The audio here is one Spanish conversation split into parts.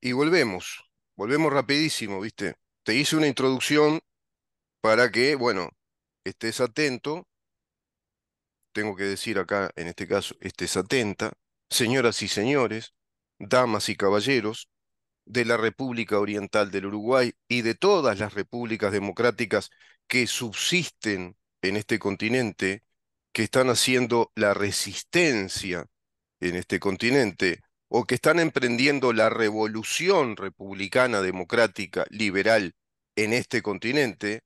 Y volvemos, volvemos rapidísimo, ¿viste? Te hice una introducción para que, bueno, estés atento. Tengo que decir acá, en este caso, estés atenta, señoras y señores, damas y caballeros de la República Oriental del Uruguay y de todas las repúblicas democráticas que subsisten en este continente, que están haciendo la resistencia en este continente o que están emprendiendo la revolución republicana, democrática, liberal en este continente,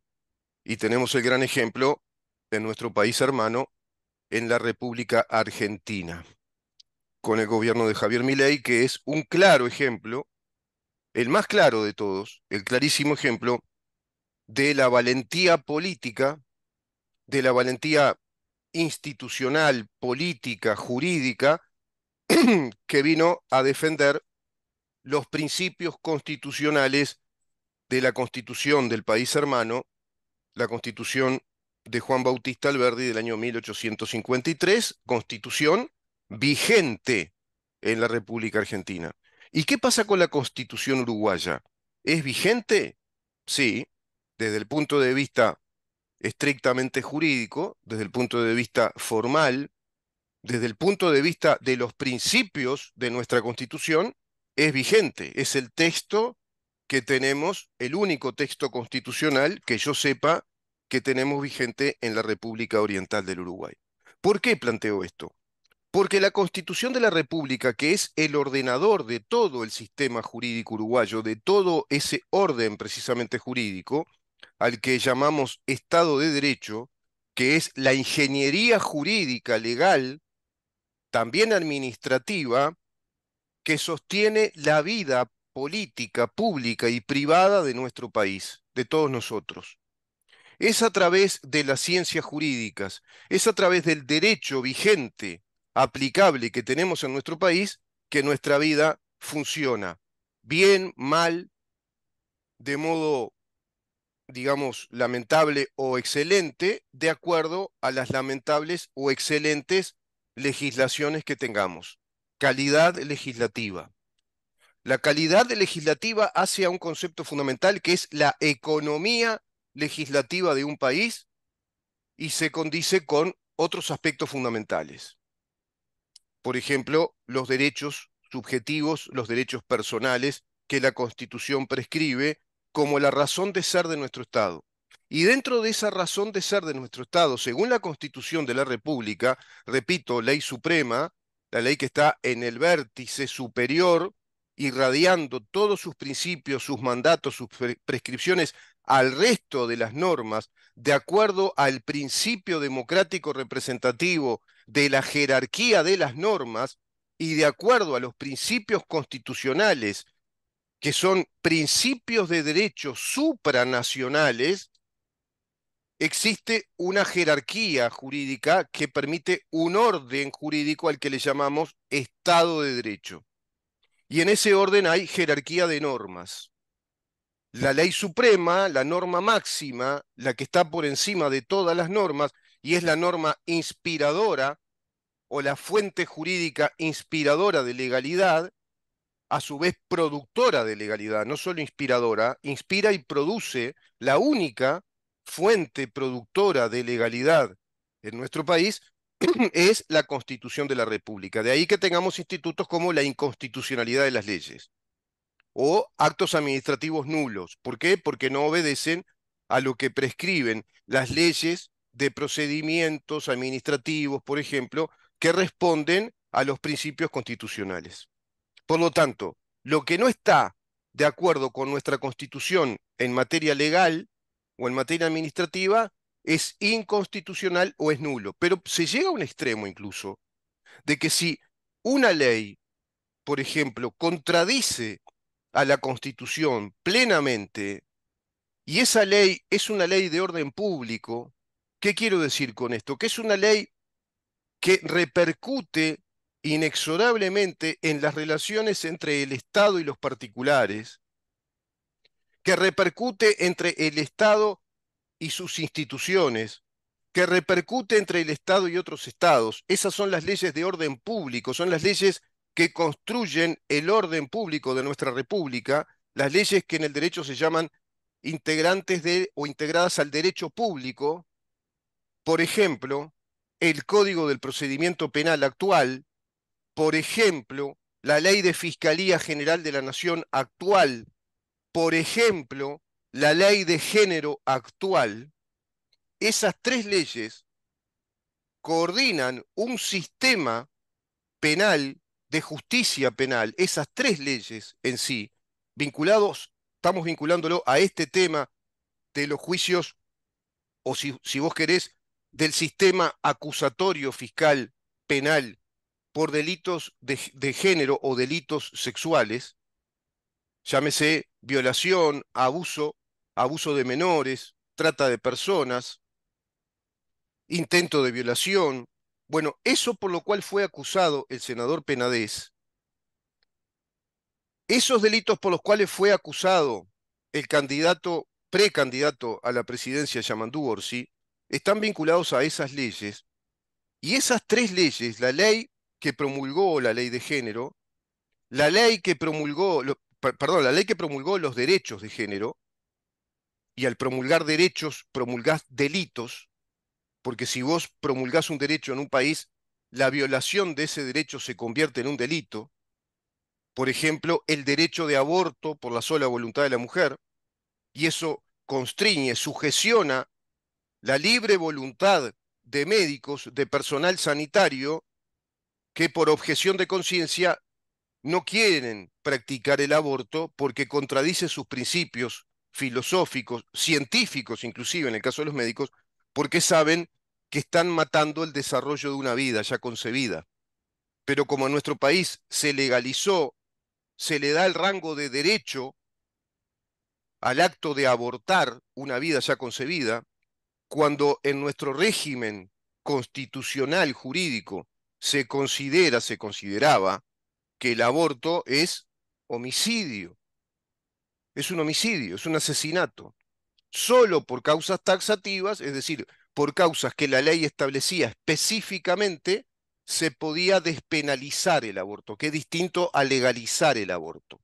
y tenemos el gran ejemplo de nuestro país hermano en la República Argentina, con el gobierno de Javier Milei, que es un claro ejemplo, el más claro de todos, el clarísimo ejemplo de la valentía política, de la valentía institucional, política, jurídica, que vino a defender los principios constitucionales de la constitución del país hermano, la constitución de Juan Bautista Alberdi del año 1853, constitución vigente en la República Argentina. ¿Y qué pasa con la constitución uruguaya? ¿Es vigente? Sí, desde el punto de vista estrictamente jurídico, desde el punto de vista formal, desde el punto de vista de los principios de nuestra Constitución, es vigente. Es el texto que tenemos, el único texto constitucional que yo sepa que tenemos vigente en la República Oriental del Uruguay. ¿Por qué planteo esto? Porque la Constitución de la República, que es el ordenador de todo el sistema jurídico uruguayo, de todo ese orden precisamente jurídico, al que llamamos Estado de Derecho, que es la ingeniería jurídica legal también administrativa, que sostiene la vida política, pública y privada de nuestro país, de todos nosotros. Es a través de las ciencias jurídicas, es a través del derecho vigente, aplicable que tenemos en nuestro país, que nuestra vida funciona, bien, mal, de modo, digamos, lamentable o excelente, de acuerdo a las lamentables o excelentes legislaciones que tengamos. Calidad legislativa. La calidad legislativa hace a un concepto fundamental que es la economía legislativa de un país y se condice con otros aspectos fundamentales. Por ejemplo, los derechos subjetivos, los derechos personales que la Constitución prescribe como la razón de ser de nuestro Estado. Y dentro de esa razón de ser de nuestro Estado, según la Constitución de la República, repito, ley suprema, la ley que está en el vértice superior, irradiando todos sus principios, sus mandatos, sus prescripciones al resto de las normas, de acuerdo al principio democrático representativo de la jerarquía de las normas y de acuerdo a los principios constitucionales, que son principios de derechos supranacionales, existe una jerarquía jurídica que permite un orden jurídico al que le llamamos Estado de Derecho. Y en ese orden hay jerarquía de normas. La ley suprema, la norma máxima, la que está por encima de todas las normas y es la norma inspiradora o la fuente jurídica inspiradora de legalidad, a su vez productora de legalidad, no solo inspiradora, inspira y produce la única fuente productora de legalidad en nuestro país es la Constitución de la República. De ahí que tengamos institutos como la inconstitucionalidad de las leyes o actos administrativos nulos. ¿Por qué? Porque no obedecen a lo que prescriben las leyes de procedimientos administrativos, por ejemplo, que responden a los principios constitucionales. Por lo tanto, lo que no está de acuerdo con nuestra constitución en materia legal o en materia administrativa es inconstitucional o es nulo. Pero se llega a un extremo incluso de que si una ley, por ejemplo, contradice a la Constitución plenamente y esa ley es una ley de orden público, ¿qué quiero decir con esto? Que es una ley que repercute inexorablemente en las relaciones entre el Estado y los particulares que repercute entre el Estado y sus instituciones, que repercute entre el Estado y otros estados. Esas son las leyes de orden público, son las leyes que construyen el orden público de nuestra República, las leyes que en el derecho se llaman integrantes de o integradas al derecho público. Por ejemplo, el Código del Procedimiento Penal actual, por ejemplo, la Ley de Fiscalía General de la Nación actual, por ejemplo, la ley de género actual, esas tres leyes coordinan un sistema penal de justicia penal, esas tres leyes en sí, vinculados, estamos vinculándolo a este tema de los juicios, o si, vos querés, del sistema acusatorio fiscal penal por delitos de género o delitos sexuales, Llámese violación, abuso, abuso de menores, trata de personas, intento de violación. Bueno, eso por lo cual fue acusado el senador Penadez, esos delitos por los cuales fue acusado el candidato, precandidato a la presidencia Yamandú Orsi, están vinculados a esas leyes. Y esas tres leyes, la ley que promulgó la ley de género, la ley que promulgó, perdón, la ley que promulgó los derechos de género, y al promulgar derechos promulgás delitos, porque si vos promulgás un derecho en un país, la violación de ese derecho se convierte en un delito. Por ejemplo, el derecho de aborto por la sola voluntad de la mujer, y eso constriñe, sujeciona la libre voluntad de médicos, de personal sanitario, que por objeción de conciencia no quieren practicar el aborto porque contradice sus principios filosóficos, científicos inclusive en el caso de los médicos, porque saben que están matando el desarrollo de una vida ya concebida. Pero como en nuestro país se legalizó, se le da el rango de derecho al acto de abortar una vida ya concebida, cuando en nuestro régimen constitucional jurídico se considera, se consideraba que el aborto es homicidio. Es un homicidio, es un asesinato. Solo por causas taxativas, es decir, por causas que la ley establecía específicamente, se podía despenalizar el aborto, que es distinto a legalizar el aborto.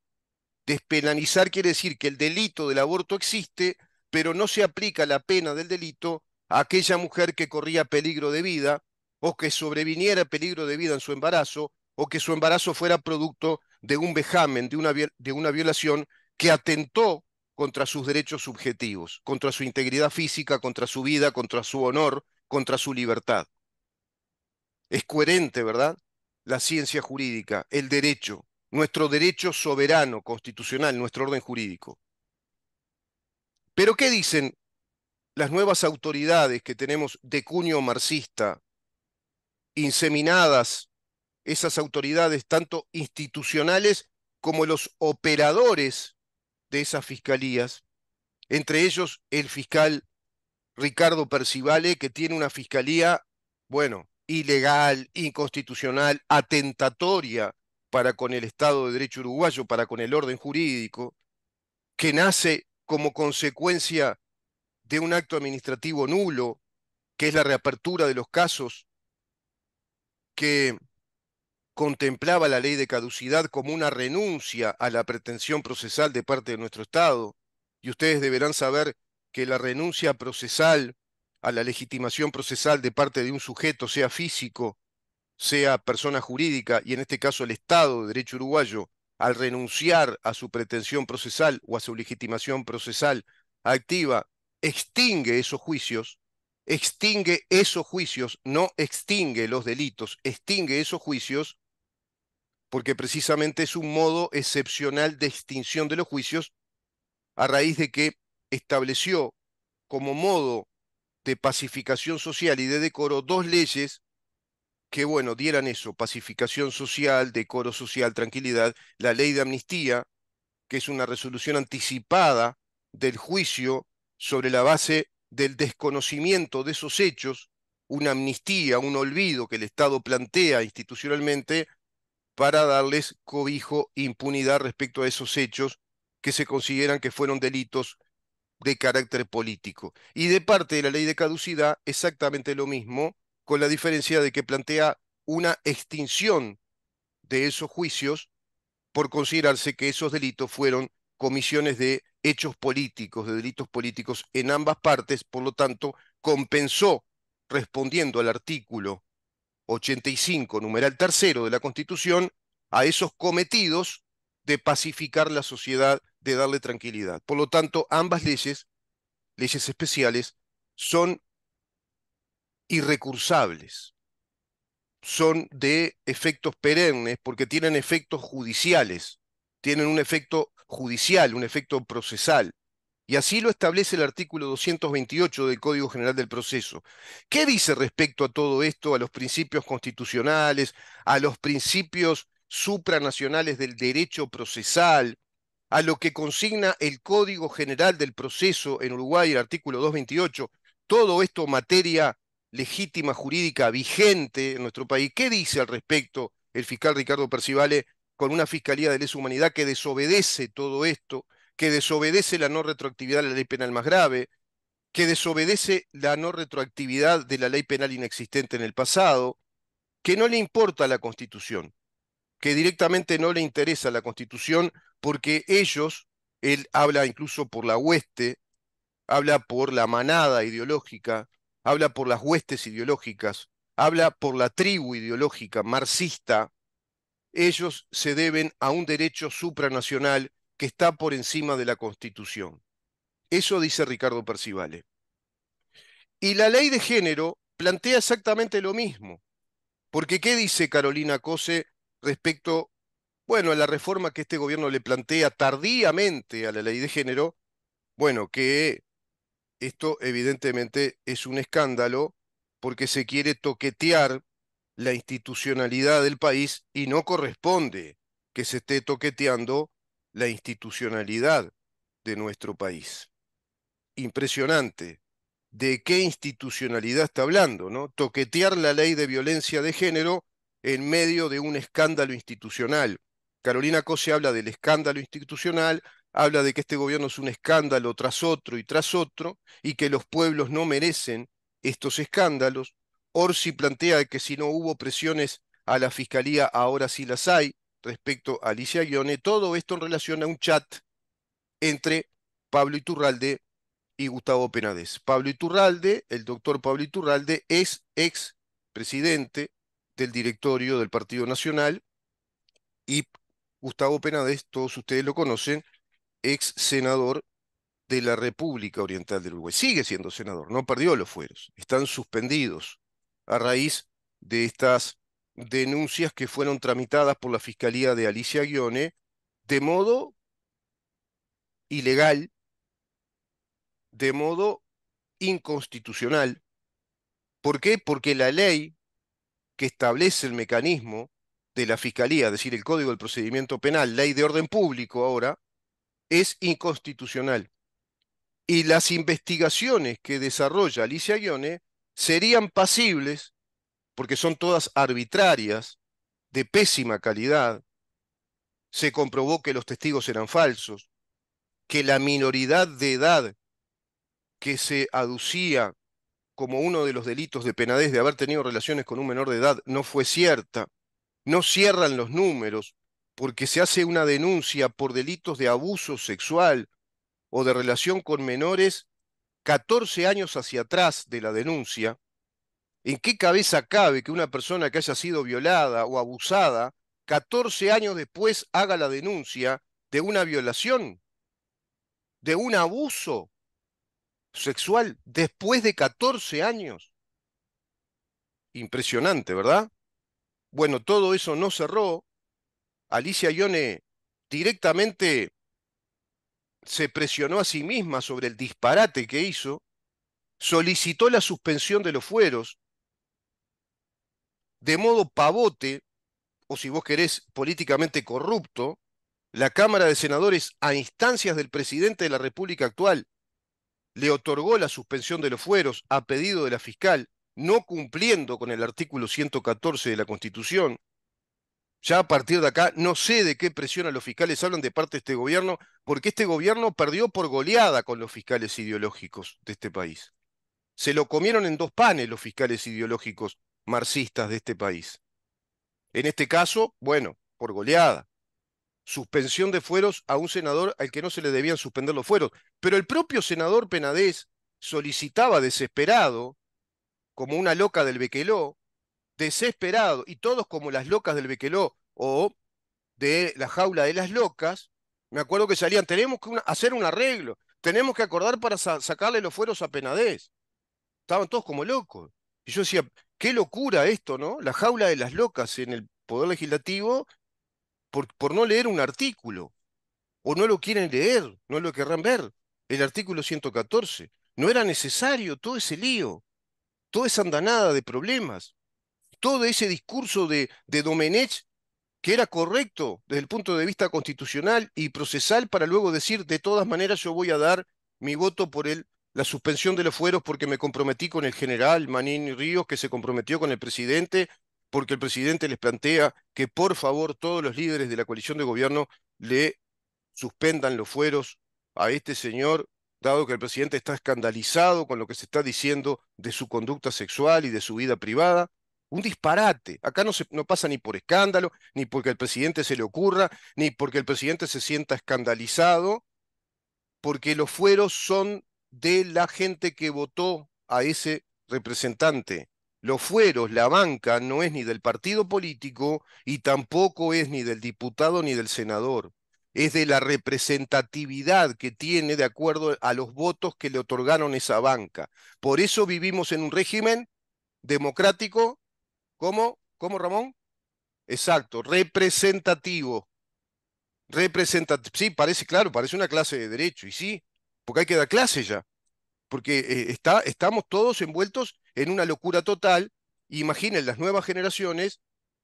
Despenalizar quiere decir que el delito del aborto existe, pero no se aplica la pena del delito a aquella mujer que corría peligro de vida o que sobreviniera peligro de vida en su embarazo o que su embarazo fuera producto de un vejamen, de una, de una violación que atentó contra sus derechos subjetivos, contra su integridad física, contra su vida, contra su honor, contra su libertad. Es coherente, ¿verdad? La ciencia jurídica, el derecho, nuestro derecho soberano constitucional, nuestro orden jurídico. Pero ¿qué dicen las nuevas autoridades que tenemos de cuño marxista, inseminadas esas autoridades, tanto institucionales como los operadores de esas fiscalías, entre ellos el fiscal Ricardo Percivale, que tiene una fiscalía, bueno, ilegal, inconstitucional, atentatoria para con el Estado de Derecho uruguayo, para con el orden jurídico, que nace como consecuencia de un acto administrativo nulo, que es la reapertura de los casos, que contemplaba la ley de caducidad como una renuncia a la pretensión procesal de parte de nuestro Estado, y ustedes deberán saber que la renuncia procesal a la legitimación procesal de parte de un sujeto, sea físico, sea persona jurídica, y en este caso el Estado de Derecho Uruguayo, al renunciar a su pretensión procesal o a su legitimación procesal activa, extingue esos juicios, extingue esos juicios, no extingue los delitos, extingue esos juicios, porque precisamente es un modo excepcional de extinción de los juicios a raíz de que estableció como modo de pacificación social y de decoro dos leyes que, bueno, dieran eso, pacificación social, decoro social, tranquilidad, la ley de amnistía, que es una resolución anticipada del juicio sobre la base del desconocimiento de esos hechos, una amnistía, un olvido que el Estado plantea institucionalmente para darles cobijo e impunidad respecto a esos hechos que se consideran que fueron delitos de carácter político. Y de parte de la ley de caducidad, exactamente lo mismo, con la diferencia de que plantea una extinción de esos juicios por considerarse que esos delitos fueron comisiones de hechos políticos, de delitos políticos en ambas partes, por lo tanto, compensó, respondiendo al artículo 85, numeral tercero de la Constitución, a esos cometidos de pacificar la sociedad, de darle tranquilidad. Por lo tanto, ambas leyes, leyes especiales, son irrecursables, son de efectos perennes porque tienen efectos judiciales, tienen un efecto judicial, un efecto procesal. Y así lo establece el artículo 228 del Código General del Proceso. ¿Qué dice respecto a todo esto, a los principios constitucionales, a los principios supranacionales del derecho procesal, a lo que consigna el Código General del Proceso en Uruguay, el artículo 228? Todo esto materia legítima jurídica vigente en nuestro país. ¿Qué dice al respecto el fiscal Ricardo Percivale con una fiscalía de lesa humanidad que desobedece todo esto? que desobedece la no retroactividad de la ley penal más grave, que desobedece la no retroactividad de la ley penal inexistente en el pasado, que no le importa la Constitución, que directamente no le interesa la Constitución porque ellos, él habla incluso por la hueste, habla por la manada ideológica, habla por las huestes ideológicas, habla por la tribu ideológica marxista, ellos se deben a un derecho supranacional que está por encima de la Constitución. Eso dice Ricardo Percivale. Y la ley de género plantea exactamente lo mismo. Porque ¿qué dice Carolina Cose respecto, bueno, a la reforma que este gobierno le plantea tardíamente a la ley de género? Bueno, que esto evidentemente es un escándalo porque se quiere toquetear la institucionalidad del país y no corresponde que se esté toqueteando la institucionalidad de nuestro país. Impresionante. ¿De qué institucionalidad está hablando? ¿no? Toquetear la ley de violencia de género en medio de un escándalo institucional. Carolina Cose habla del escándalo institucional, habla de que este gobierno es un escándalo tras otro y tras otro, y que los pueblos no merecen estos escándalos. Orsi plantea que si no hubo presiones a la fiscalía, ahora sí las hay respecto a Alicia Guione, todo esto en relación a un chat entre Pablo Iturralde y Gustavo Penades. Pablo Iturralde, el doctor Pablo Iturralde, es ex presidente del directorio del Partido Nacional y Gustavo Penades, todos ustedes lo conocen, ex senador de la República Oriental del Uruguay. Sigue siendo senador, no perdió los fueros, están suspendidos a raíz de estas denuncias que fueron tramitadas por la Fiscalía de Alicia Guione de modo ilegal, de modo inconstitucional. ¿Por qué? Porque la ley que establece el mecanismo de la Fiscalía, es decir, el Código del Procedimiento Penal, ley de orden público ahora, es inconstitucional. Y las investigaciones que desarrolla Alicia Guione serían pasibles porque son todas arbitrarias, de pésima calidad, se comprobó que los testigos eran falsos, que la minoridad de edad que se aducía como uno de los delitos de penadez de haber tenido relaciones con un menor de edad no fue cierta, no cierran los números, porque se hace una denuncia por delitos de abuso sexual o de relación con menores 14 años hacia atrás de la denuncia, ¿En qué cabeza cabe que una persona que haya sido violada o abusada 14 años después haga la denuncia de una violación, de un abuso sexual después de 14 años? Impresionante, ¿verdad? Bueno, todo eso no cerró. Alicia Ione directamente se presionó a sí misma sobre el disparate que hizo, solicitó la suspensión de los fueros, de modo pavote, o si vos querés, políticamente corrupto, la Cámara de Senadores, a instancias del presidente de la República actual, le otorgó la suspensión de los fueros a pedido de la fiscal, no cumpliendo con el artículo 114 de la Constitución. Ya a partir de acá, no sé de qué presión a los fiscales hablan de parte de este gobierno, porque este gobierno perdió por goleada con los fiscales ideológicos de este país. Se lo comieron en dos panes los fiscales ideológicos marxistas de este país. En este caso, bueno, por goleada. Suspensión de fueros a un senador al que no se le debían suspender los fueros. Pero el propio senador Penadez solicitaba desesperado, como una loca del Bequeló, desesperado, y todos como las locas del Bequeló o de la jaula de las locas, me acuerdo que salían, tenemos que hacer un arreglo, tenemos que acordar para sacarle los fueros a Penadez. Estaban todos como locos. Y yo decía, Qué locura esto, ¿no? La jaula de las locas en el Poder Legislativo por, no leer un artículo. O no lo quieren leer, no lo querrán ver. El artículo 114. No era necesario todo ese lío, toda esa andanada de problemas, todo ese discurso de, de Domenech que era correcto desde el punto de vista constitucional y procesal para luego decir, de todas maneras yo voy a dar mi voto por él la suspensión de los fueros porque me comprometí con el general Manín Ríos, que se comprometió con el presidente, porque el presidente les plantea que por favor todos los líderes de la coalición de gobierno le suspendan los fueros a este señor, dado que el presidente está escandalizado con lo que se está diciendo de su conducta sexual y de su vida privada. Un disparate. Acá no, se, no pasa ni por escándalo, ni porque al presidente se le ocurra, ni porque el presidente se sienta escandalizado, porque los fueros son de la gente que votó a ese representante. Los fueros, la banca, no es ni del partido político y tampoco es ni del diputado ni del senador. Es de la representatividad que tiene de acuerdo a los votos que le otorgaron esa banca. Por eso vivimos en un régimen democrático, ¿cómo? ¿Cómo, Ramón? Exacto, representativo. Representativo. Sí, parece, claro, parece una clase de derecho, y sí, porque hay que dar clase ya, porque eh, está, estamos todos envueltos en una locura total. Imaginen las nuevas generaciones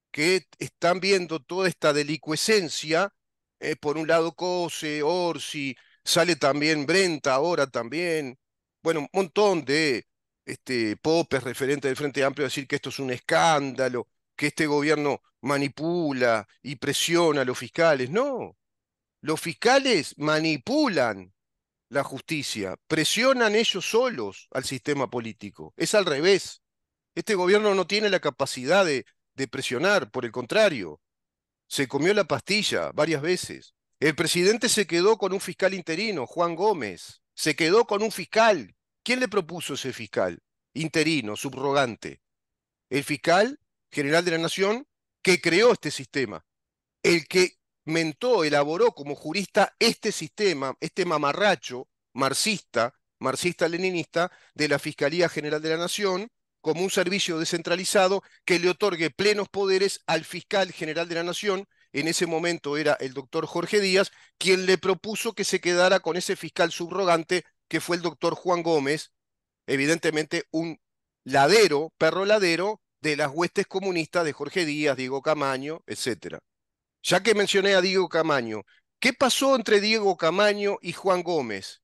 que están viendo toda esta deliquescencia eh, por un lado Cose, Orsi, sale también Brenta ahora también, bueno, un montón de este, popes referentes del Frente Amplio decir que esto es un escándalo, que este gobierno manipula y presiona a los fiscales. No, los fiscales manipulan la justicia, presionan ellos solos al sistema político. Es al revés. Este gobierno no tiene la capacidad de, presionar, por el contrario, se comió la pastilla varias veces. El presidente se quedó con un fiscal interino, Juan Gómez. Se quedó con un fiscal. ¿Quién le propuso ese fiscal? Interino, subrogante. El fiscal general de la Nación que creó este sistema. El que mentó, elaboró como jurista este sistema, este mamarracho marxista, marxista-leninista, de la Fiscalía General de la Nación, como un servicio descentralizado que le otorgue plenos poderes al fiscal general de la Nación. En ese momento era el doctor Jorge Díaz, quien le propuso que se quedara con ese fiscal subrogante que fue el doctor Juan Gómez, evidentemente un ladero, perro ladero, de las huestes comunistas de Jorge Díaz, Diego Camaño, etcétera. Ya que mencioné a Diego Camaño, ¿qué pasó entre Diego Camaño y Juan Gómez,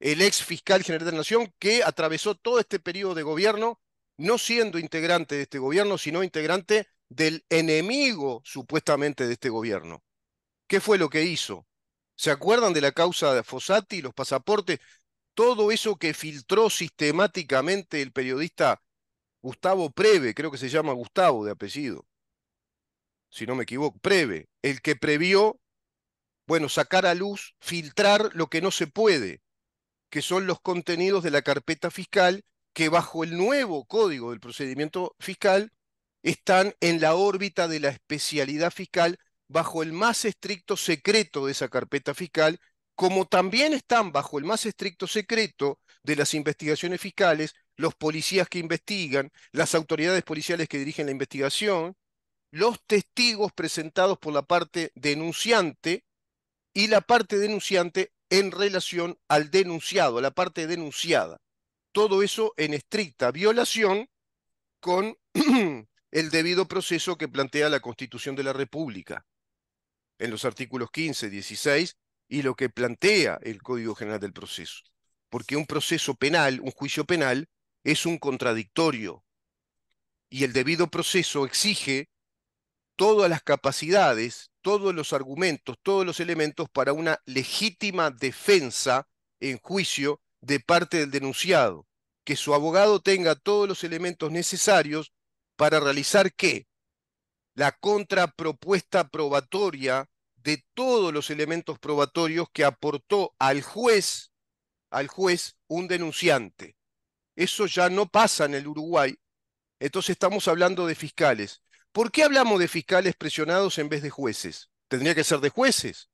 el ex fiscal general de la Nación, que atravesó todo este periodo de gobierno, no siendo integrante de este gobierno, sino integrante del enemigo supuestamente de este gobierno? ¿Qué fue lo que hizo? ¿Se acuerdan de la causa de Fossati, los pasaportes? Todo eso que filtró sistemáticamente el periodista Gustavo Preve, creo que se llama Gustavo de apellido si no me equivoco, Preve, el que previó, bueno, sacar a luz, filtrar lo que no se puede, que son los contenidos de la carpeta fiscal que bajo el nuevo código del procedimiento fiscal están en la órbita de la especialidad fiscal bajo el más estricto secreto de esa carpeta fiscal, como también están bajo el más estricto secreto de las investigaciones fiscales los policías que investigan, las autoridades policiales que dirigen la investigación, los testigos presentados por la parte denunciante y la parte denunciante en relación al denunciado, a la parte denunciada. Todo eso en estricta violación con el debido proceso que plantea la Constitución de la República en los artículos 15, 16 y lo que plantea el Código General del Proceso. Porque un proceso penal, un juicio penal, es un contradictorio y el debido proceso exige todas las capacidades, todos los argumentos, todos los elementos para una legítima defensa en juicio de parte del denunciado, que su abogado tenga todos los elementos necesarios para realizar qué? La contrapropuesta probatoria de todos los elementos probatorios que aportó al juez, al juez un denunciante. Eso ya no pasa en el Uruguay. Entonces estamos hablando de fiscales ¿Por qué hablamos de fiscales presionados en vez de jueces? Tendría que ser de jueces,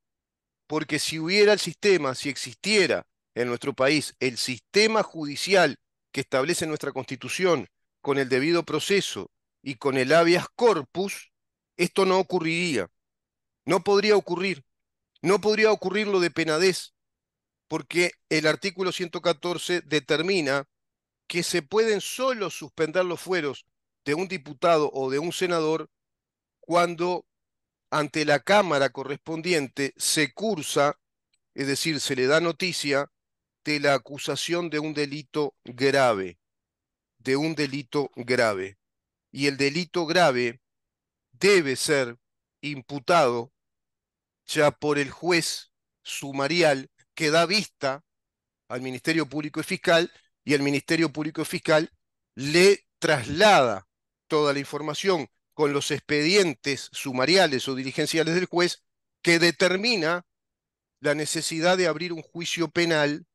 porque si hubiera el sistema, si existiera en nuestro país el sistema judicial que establece nuestra constitución con el debido proceso y con el habeas corpus, esto no ocurriría. No podría ocurrir. No podría ocurrir lo de penadez, porque el artículo 114 determina que se pueden solo suspender los fueros de un diputado o de un senador cuando ante la Cámara correspondiente se cursa, es decir, se le da noticia de la acusación de un delito grave, de un delito grave. Y el delito grave debe ser imputado ya por el juez sumarial que da vista al Ministerio Público y Fiscal y el Ministerio Público y Fiscal le traslada toda la información con los expedientes sumariales o dirigenciales del juez que determina la necesidad de abrir un juicio penal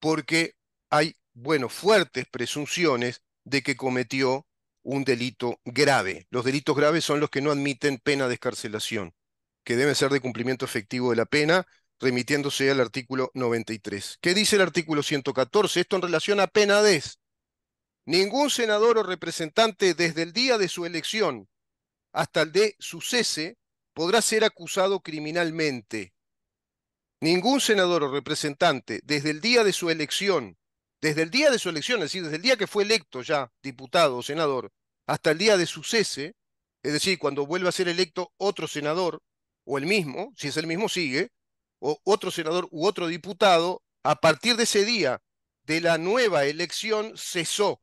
porque hay, bueno, fuertes presunciones de que cometió un delito grave. Los delitos graves son los que no admiten pena de escarcelación, que debe ser de cumplimiento efectivo de la pena, remitiéndose al artículo 93. ¿Qué dice el artículo 114? Esto en relación a pena de... Ningún senador o representante desde el día de su elección hasta el de su cese podrá ser acusado criminalmente. Ningún senador o representante desde el día de su elección, desde el día de su elección, es decir, desde el día que fue electo ya diputado o senador, hasta el día de su cese, es decir, cuando vuelva a ser electo otro senador o el mismo, si es el mismo sigue, o otro senador u otro diputado, a partir de ese día de la nueva elección cesó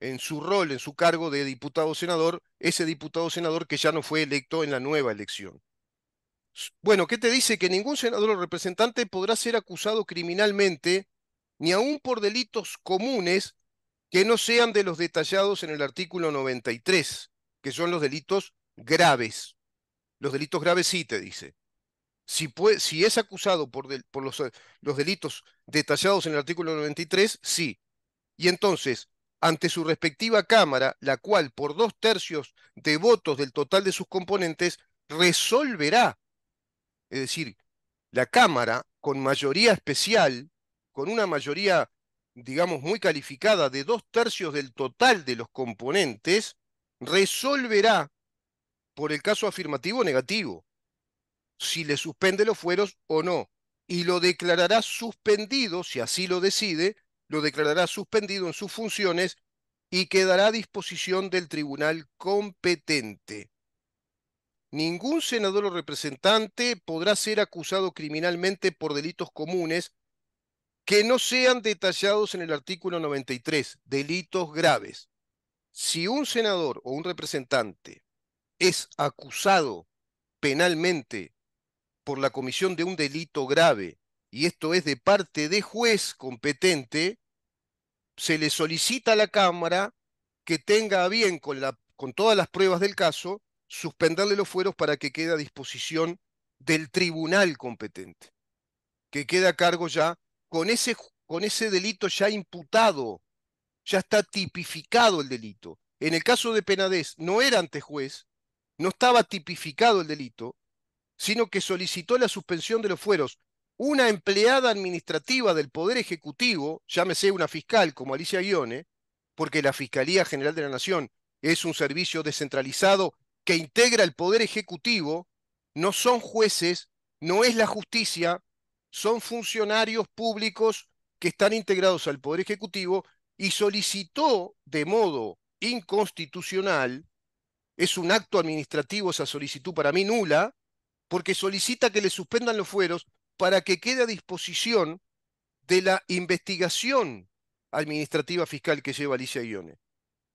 en su rol, en su cargo de diputado-senador, ese diputado-senador que ya no fue electo en la nueva elección. Bueno, ¿qué te dice? Que ningún senador o representante podrá ser acusado criminalmente, ni aún por delitos comunes que no sean de los detallados en el artículo 93, que son los delitos graves. Los delitos graves sí te dice. Si, es acusado por, los, los delitos detallados en el artículo 93, sí. Y entonces, ante su respectiva Cámara, la cual, por dos tercios de votos del total de sus componentes, resolverá. Es decir, la Cámara, con mayoría especial, con una mayoría, digamos, muy calificada de dos tercios del total de los componentes, resolverá por el caso afirmativo o negativo, si le suspende los fueros o no, y lo declarará suspendido, si así lo decide, lo declarará suspendido en sus funciones y quedará a disposición del tribunal competente. Ningún senador o representante podrá ser acusado criminalmente por delitos comunes que no sean detallados en el artículo 93, delitos graves. Si un senador o un representante es acusado penalmente por la comisión de un delito grave, y esto es de parte de juez competente, se le solicita a la Cámara que tenga bien con, la, con todas las pruebas del caso suspenderle los fueros para que quede a disposición del tribunal competente, que queda a cargo ya con ese, con ese delito ya imputado, ya está tipificado el delito. En el caso de Penadez, no era antejuez, no estaba tipificado el delito, sino que solicitó la suspensión de los fueros una empleada administrativa del Poder Ejecutivo, llámese una fiscal como Alicia Guione, porque la Fiscalía General de la Nación es un servicio descentralizado que integra el Poder Ejecutivo, no son jueces, no es la justicia, son funcionarios públicos que están integrados al Poder Ejecutivo y solicitó de modo inconstitucional, es un acto administrativo esa solicitud para mí nula, porque solicita que le suspendan los fueros para que quede a disposición de la investigación administrativa fiscal que lleva Alicia Iones,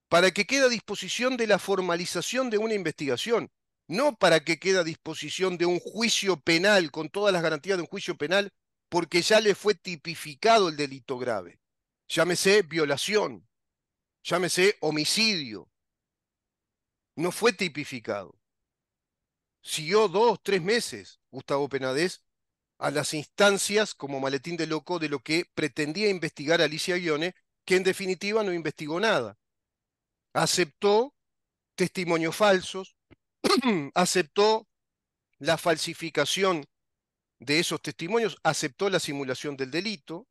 para que quede a disposición de la formalización de una investigación, no para que quede a disposición de un juicio penal con todas las garantías de un juicio penal, porque ya le fue tipificado el delito grave. Llámese violación, llámese homicidio. No fue tipificado. Siguió dos, tres meses Gustavo Penades a las instancias como maletín de loco de lo que pretendía investigar Alicia Guiones que en definitiva no investigó nada. Aceptó testimonios falsos, aceptó la falsificación de esos testimonios, aceptó la simulación del delito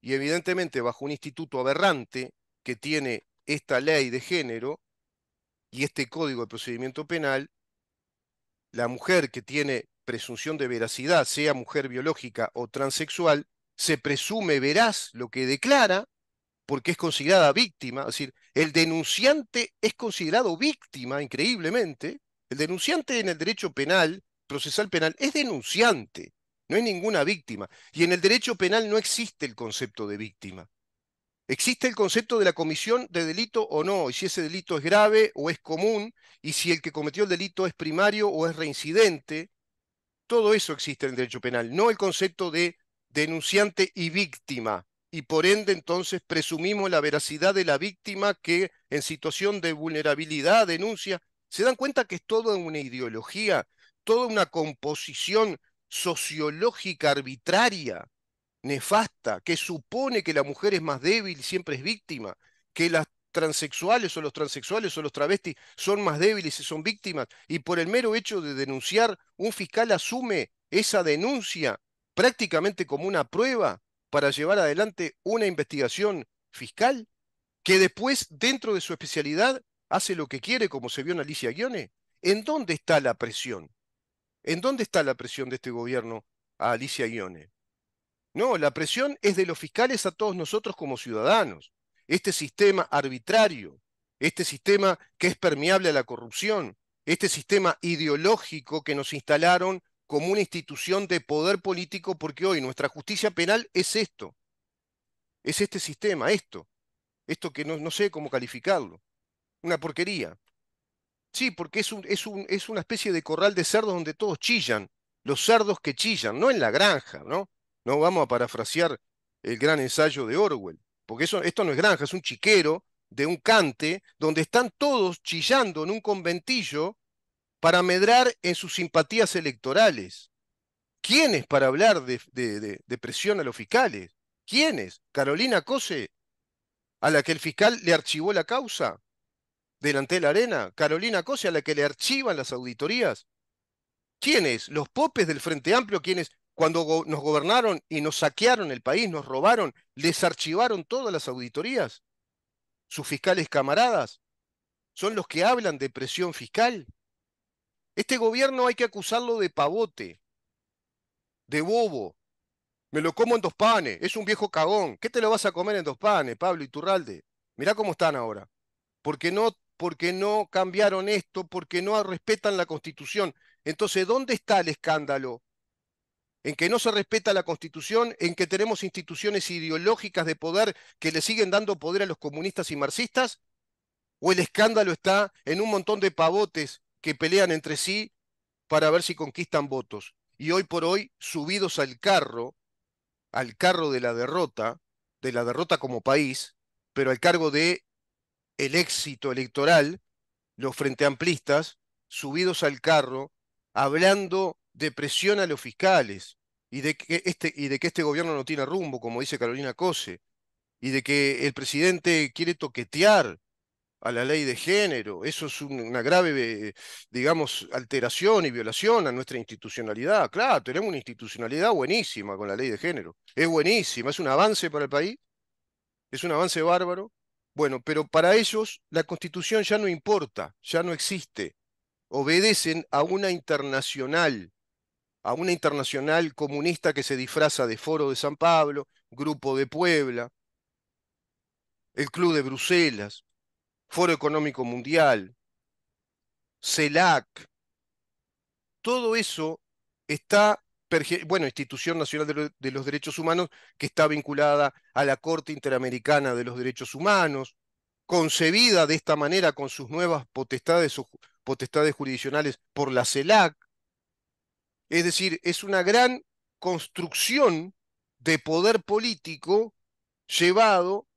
y evidentemente bajo un instituto aberrante que tiene esta ley de género y este código de procedimiento penal, la mujer que tiene presunción de veracidad, sea mujer biológica o transexual, se presume veraz lo que declara porque es considerada víctima, es decir, el denunciante es considerado víctima, increíblemente, el denunciante en el derecho penal, procesal penal, es denunciante, no hay ninguna víctima. Y en el derecho penal no existe el concepto de víctima. Existe el concepto de la comisión de delito o no, y si ese delito es grave o es común, y si el que cometió el delito es primario o es reincidente, todo eso existe en el derecho penal, no el concepto de denunciante y víctima. Y por ende, entonces, presumimos la veracidad de la víctima que en situación de vulnerabilidad denuncia. ¿Se dan cuenta que es toda una ideología, toda una composición sociológica arbitraria, nefasta, que supone que la mujer es más débil, y siempre es víctima, que las transexuales o los transexuales o los travestis son más débiles y son víctimas, y por el mero hecho de denunciar, un fiscal asume esa denuncia prácticamente como una prueba para llevar adelante una investigación fiscal que después, dentro de su especialidad, hace lo que quiere, como se vio en Alicia Guione. ¿En dónde está la presión? ¿En dónde está la presión de este gobierno a Alicia Guione? No, la presión es de los fiscales a todos nosotros como ciudadanos este sistema arbitrario, este sistema que es permeable a la corrupción, este sistema ideológico que nos instalaron como una institución de poder político, porque hoy nuestra justicia penal es esto, es este sistema, esto, esto que no, sé cómo calificarlo, una porquería. Sí, porque es, es una especie de corral de cerdos donde todos chillan, los cerdos que chillan, no en la granja, ¿no? No vamos a parafrasear el gran ensayo de Orwell porque esto no es granja, es un chiquero de un cante, donde están todos chillando en un conventillo para medrar en sus simpatías electorales. ¿Quiénes para hablar de, presión a los fiscales? ¿Quiénes? Carolina Cose, a la que el fiscal le archivó la causa delante de la arena. Carolina Cose, a la que le archivan las auditorías. ¿Quiénes? Los popes del Frente Amplio, quiénes... Cuando nos gobernaron y nos saquearon el país, nos robaron, desarchivaron todas las auditorías. Sus fiscales camaradas son los que hablan de presión fiscal. Este gobierno hay que acusarlo de pavote, de bobo. Me lo como en dos panes, es un viejo cagón. ¿Qué te lo vas a comer en dos panes, Pablo Iturralde? Mirá cómo están ahora. Porque no, porque no cambiaron esto, porque no respetan la constitución. Entonces, ¿dónde está el escándalo? en que no se respeta la constitución, en que tenemos instituciones ideológicas de poder que le siguen dando poder a los comunistas y marxistas? ¿O el escándalo está en un montón de pavotes que pelean entre sí para ver si conquistan votos? Y hoy por hoy, subidos al carro, al carro de la derrota, de la derrota como país, pero al cargo de el éxito electoral, los frenteamplistas, subidos al carro, hablando de presión a los fiscales y de que este, y de que este gobierno no tiene rumbo, como dice Carolina Cose, y de que el presidente quiere toquetear a la ley de género. Eso es una grave, eh, digamos, alteración y violación a nuestra institucionalidad. Claro, tenemos una institucionalidad buenísima con la ley de género. Es buenísima, es un avance para el país, es un avance bárbaro. Bueno, pero para ellos la constitución ya no importa, ya no existe. Obedecen a una internacional a una internacional comunista que se disfraza de Foro de San Pablo, Grupo de Puebla, el Club de Bruselas, Foro Económico Mundial, CELAC. Todo eso está, bueno, Institución Nacional de los Derechos Humanos, que está vinculada a la Corte Interamericana de los Derechos Humanos, concebida de esta manera con sus nuevas potestades, potestades jurisdiccionales por la CELAC. Es decir, es una gran construcción de poder político llevado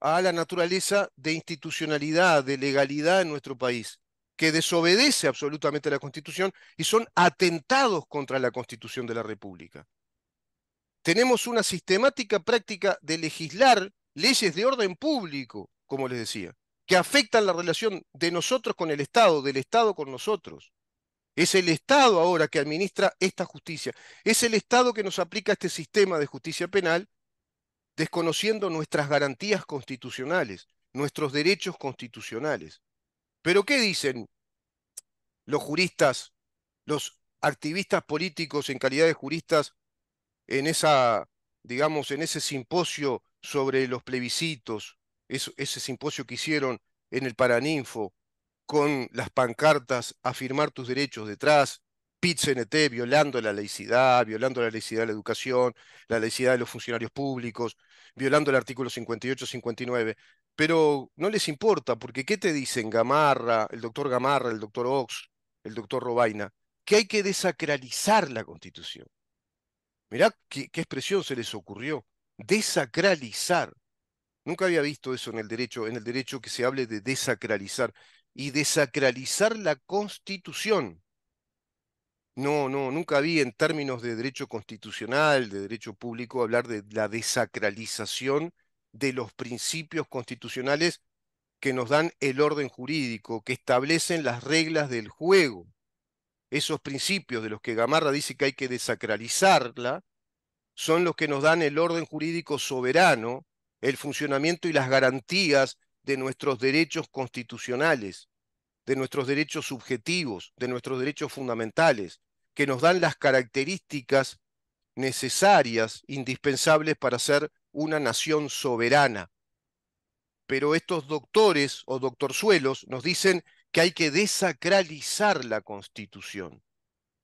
a la naturaleza de institucionalidad, de legalidad en nuestro país, que desobedece absolutamente a la Constitución y son atentados contra la Constitución de la República. Tenemos una sistemática práctica de legislar leyes de orden público, como les decía, que afectan la relación de nosotros con el Estado, del Estado con nosotros. Es el Estado ahora que administra esta justicia. Es el Estado que nos aplica este sistema de justicia penal, desconociendo nuestras garantías constitucionales, nuestros derechos constitucionales. Pero ¿qué dicen los juristas, los activistas políticos en calidad de juristas en esa, digamos, en ese simposio sobre los plebiscitos, ese simposio que hicieron en el Paraninfo, con las pancartas afirmar tus derechos detrás, pit violando la laicidad, violando la laicidad de la educación, la laicidad de los funcionarios públicos, violando el artículo 58-59. Pero no les importa, porque ¿qué te dicen Gamarra, el doctor Gamarra, el doctor Ox, el doctor Robaina? Que hay que desacralizar la Constitución. Mirá qué, qué expresión se les ocurrió. Desacralizar. Nunca había visto eso en el derecho, en el derecho que se hable de desacralizar y desacralizar la constitución. No, no, nunca vi en términos de derecho constitucional, de derecho público, hablar de la desacralización de los principios constitucionales que nos dan el orden jurídico, que establecen las reglas del juego. Esos principios de los que Gamarra dice que hay que desacralizarla, son los que nos dan el orden jurídico soberano, el funcionamiento y las garantías de nuestros derechos constitucionales, de nuestros derechos subjetivos, de nuestros derechos fundamentales, que nos dan las características necesarias, indispensables para ser una nación soberana. Pero estos doctores o doctorzuelos nos dicen que hay que desacralizar la Constitución.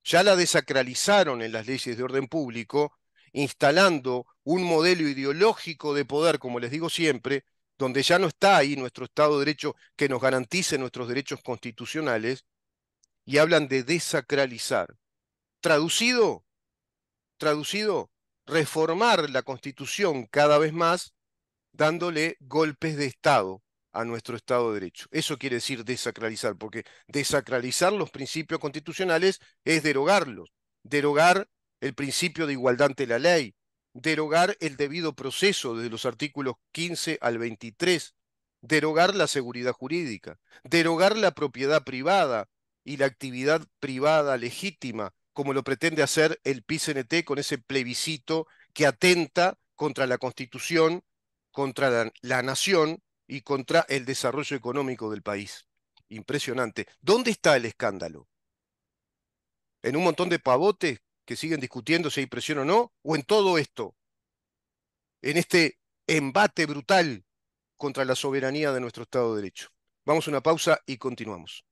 Ya la desacralizaron en las leyes de orden público, instalando un modelo ideológico de poder, como les digo siempre, donde ya no está ahí nuestro Estado de Derecho que nos garantice nuestros derechos constitucionales, y hablan de desacralizar. Traducido, traducido, reformar la Constitución cada vez más, dándole golpes de Estado a nuestro Estado de Derecho. Eso quiere decir desacralizar, porque desacralizar los principios constitucionales es derogarlos, derogar el principio de igualdad ante la ley, derogar el debido proceso desde los artículos 15 al 23, derogar la seguridad jurídica, derogar la propiedad privada y la actividad privada legítima, como lo pretende hacer el PCNT con ese plebiscito que atenta contra la Constitución, contra la, la nación y contra el desarrollo económico del país. Impresionante. ¿Dónde está el escándalo? ¿En un montón de pavotes que siguen discutiendo si hay presión o no, o en todo esto, en este embate brutal contra la soberanía de nuestro Estado de Derecho. Vamos a una pausa y continuamos.